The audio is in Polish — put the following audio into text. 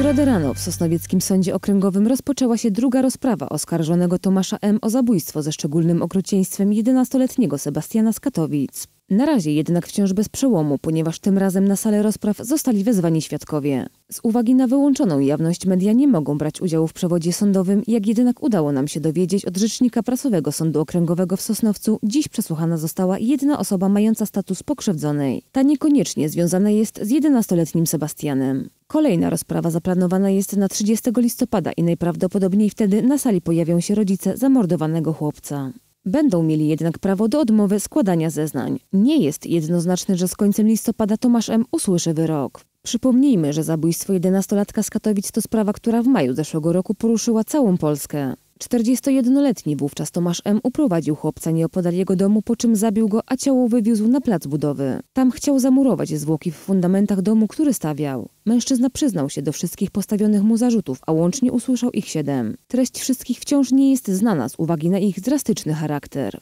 środę rano w Sosnowieckim Sądzie Okręgowym rozpoczęła się druga rozprawa oskarżonego Tomasza M. o zabójstwo ze szczególnym okrucieństwem 11-letniego Sebastiana z Katowic. Na razie jednak wciąż bez przełomu, ponieważ tym razem na salę rozpraw zostali wezwani świadkowie. Z uwagi na wyłączoną jawność media nie mogą brać udziału w przewodzie sądowym, jak jednak udało nam się dowiedzieć od rzecznika prasowego Sądu Okręgowego w Sosnowcu, dziś przesłuchana została jedna osoba mająca status pokrzywdzonej. Ta niekoniecznie związana jest z 11-letnim Sebastianem. Kolejna rozprawa zaplanowana jest na 30 listopada i najprawdopodobniej wtedy na sali pojawią się rodzice zamordowanego chłopca. Będą mieli jednak prawo do odmowy składania zeznań. Nie jest jednoznaczne, że z końcem listopada Tomasz M. usłyszy wyrok. Przypomnijmy, że zabójstwo 11-latka z Katowic to sprawa, która w maju zeszłego roku poruszyła całą Polskę. 41-letni wówczas Tomasz M. uprowadził chłopca nieopodal jego domu, po czym zabił go, a ciało wywiózł na plac budowy. Tam chciał zamurować zwłoki w fundamentach domu, który stawiał. Mężczyzna przyznał się do wszystkich postawionych mu zarzutów, a łącznie usłyszał ich siedem. Treść wszystkich wciąż nie jest znana z uwagi na ich drastyczny charakter.